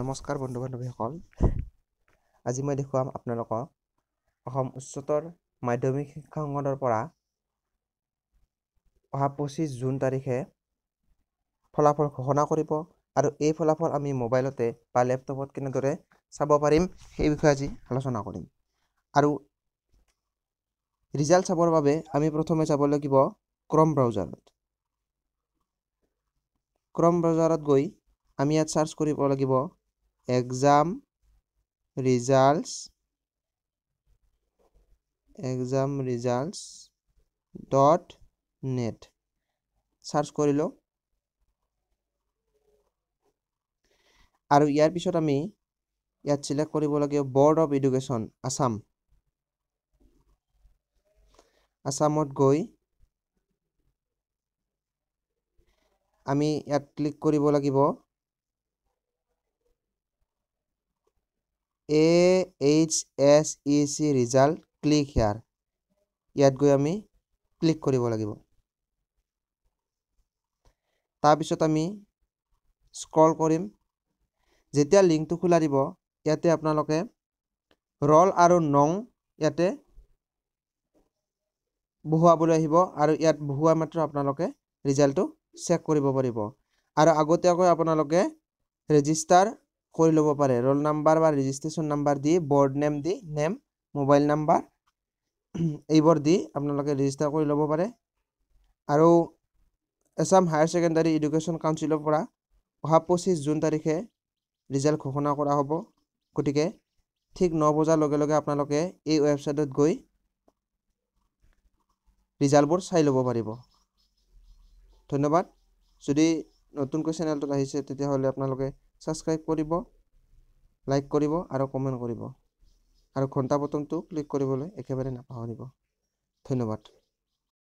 নমস্কাৰ বন্ধু বান্ধৱীসকল আজি মই দেখুৱাম আপোনালোকক অসম উচ্চতৰ মাধ্যমিক শিক্ষা সংসদৰ পৰা অহা পঁচিছ জুন তাৰিখে ফলাফল ঘোষণা কৰিব আৰু এই ফলাফল আমি মোবাইলতে বা লেপটপত কেনেদৰে চাব পাৰিম সেই বিষয়ে আজি আলোচনা কৰিম আৰু ৰিজাল্ট চাবৰ বাবে আমি প্ৰথমে চাব লাগিব ক্ৰম ব্ৰাউজাৰত ক্ৰম ব্ৰাউজাৰত গৈ আমি ইয়াত চাৰ্চ কৰিব লাগিব exam results exam results dot net search করল আর ইয়ার পিছত আমি ইয়াত সিলেক্ট করবল বোর্ড অফ এডুকেশন আসাম আসামত গৈ আমি ইয়াত ক্লিক করব A H S E C result click here ইয়াত গৈ আমি ক্লিক কৰিব লাগিব তাৰপিছত আমি স্ক্ৰল কৰিম যেতিয়া লিংকটো খোলা দিব ইয়াতে আপোনালোকে ৰল আৰু নং ইয়াতে বহুৱাবলৈ আহিব আৰু ইয়াত বহুৱা মাত্ৰ আপোনালোকে ৰিজাল্টটো চেক কৰিব পাৰিব আৰু আগতীয়াকৈ আপোনালোকে ৰেজিষ্টাৰ কৰি ল'ব পাৰে ৰোল নাম্বাৰ বা ৰেজিষ্ট্ৰেশ্যন নাম্বাৰ দি বৰ্ড নেম দি নেম মোবাইল নাম্বাৰ এইবোৰ দি আপোনালোকে ৰেজিষ্টাৰ কৰি ল'ব পাৰে আৰু এছাম হায়াৰ ছেকেণ্ডাৰী এডুকেশ্যন কাউঞ্চিলৰ পৰা অহা পঁচিছ জুন তাৰিখে ৰিজাল্ট ঘোষণা কৰা হ'ব গতিকে ঠিক ন বজাৰ লগে লগে আপোনালোকে এই ৱেবছাইটত গৈ ৰিজাল্টবোৰ চাই ল'ব পাৰিব ধন্যবাদ যদি নতুনকৈ চেনেলটোত আহিছে তেতিয়াহ'লে আপোনালোকে ছাবস্ক্ৰাইব কৰিব লাইক কৰিব আৰু কমেণ্ট কৰিব আৰু ঘণ্টা বটনটো ক্লিক কৰিবলৈ একেবাৰে নাপাহৰিব ধন্যবাদ